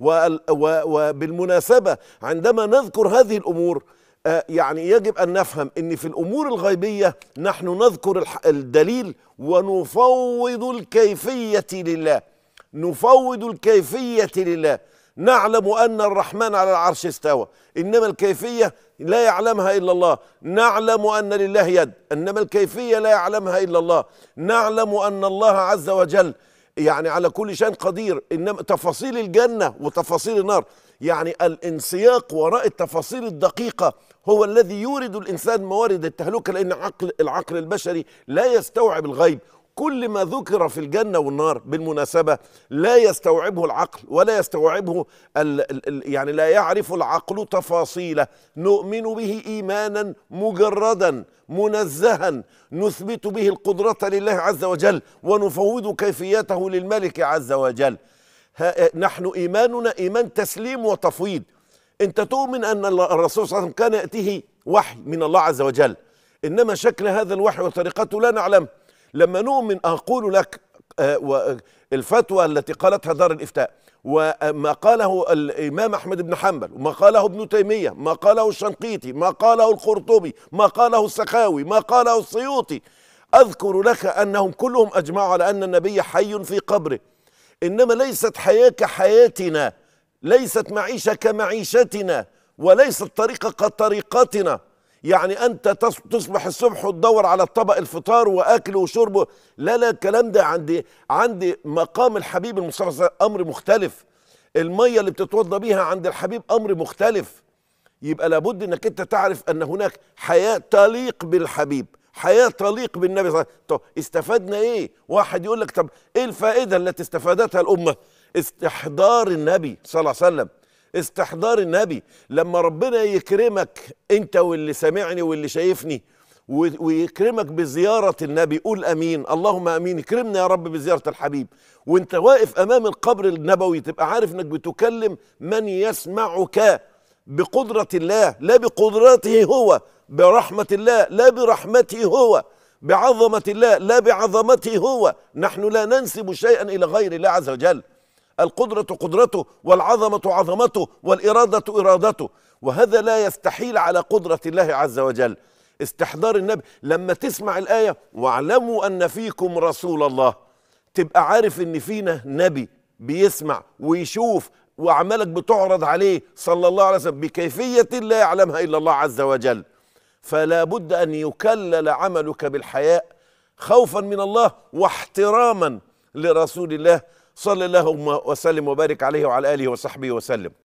وبالمناسبة عندما نذكر هذه الأمور آه، يعني يجب أن نفهم أن في الأمور الغيبية نحن نذكر الدليل ونفوض الكيفية لله نفوض الكيفية لله نعلم أن الرحمن على العرش استوى إنما الكيفية لا يعلمها إلا الله نعلم أن لله يد إنما الكيفية لا يعلمها إلا الله نعلم أن الله عز وجل يعني على كل شيء قدير انما تفاصيل الجنه وتفاصيل النار يعني الانسياق وراء التفاصيل الدقيقه هو الذي يورد الانسان موارد التهلكه لان عقل العقل البشري لا يستوعب الغيب كل ما ذكر في الجنة والنار بالمناسبة لا يستوعبه العقل ولا يستوعبه الـ الـ يعني لا يعرف العقل تفاصيله نؤمن به إيمانا مجردا منزها نثبت به القدرة لله عز وجل ونفوض كيفيته للملك عز وجل اه، نحن إيماننا إيمان تسليم وتفويض أنت تؤمن أن الرسول صلى الله عليه وسلم كان يأتيه وحي من الله عز وجل إنما شكل هذا الوحي وطريقته لا نعلمه لما نؤمن أقول لك آه، الفتوى التي قالتها دار الإفتاء وما آه، قاله الإمام أحمد بن حنبل وما قاله ابن تيمية ما قاله الشنقيطي ما قاله القرطبي ما قاله السخاوي ما قاله السيوطي أذكر لك أنهم كلهم أجمعوا على أن النبي حي في قبره إنما ليست حياة كحياتنا ليست معيشة كمعيشتنا وليست طريقة كطريقتنا يعني انت تصبح الصبح وتدور على طبق الفطار واكل وشرب لا لا الكلام ده عندي عندي مقام الحبيب المصطفى امر مختلف الميه اللي بتتوضى بيها عند الحبيب امر مختلف يبقى لابد انك انت تعرف ان هناك حياه تليق بالحبيب حياه تليق بالنبي صلى الله عليه وسلم طب استفدنا ايه واحد يقول لك طب ايه الفائده التي استفادتها الامه استحضار النبي صلى الله عليه وسلم استحضار النبي لما ربنا يكرمك انت واللي سامعني واللي شايفني ويكرمك بزيارة النبي قول أمين اللهم أمين اكرمنا يا رب بزيارة الحبيب وانت واقف أمام القبر النبوي تبقى عارف انك بتكلم من يسمعك بقدرة الله لا بقدرته هو برحمة الله لا برحمته هو بعظمة الله لا بعظمته هو نحن لا ننسب شيئا إلى غير الله عز وجل القدرة قدرته والعظمة عظمته والإرادة إرادته وهذا لا يستحيل على قدرة الله عز وجل استحضار النبي لما تسمع الآية واعلموا أن فيكم رسول الله تبقى عارف أن فينا نبي بيسمع ويشوف وأعمالك بتعرض عليه صلى الله عليه وسلم بكيفية لا يعلمها إلا الله عز وجل فلا بد أن يكلل عملك بالحياء خوفا من الله واحتراما لرسول الله صلى اللهم وسلم وبارك عليه وعلى اله وصحبه وسلم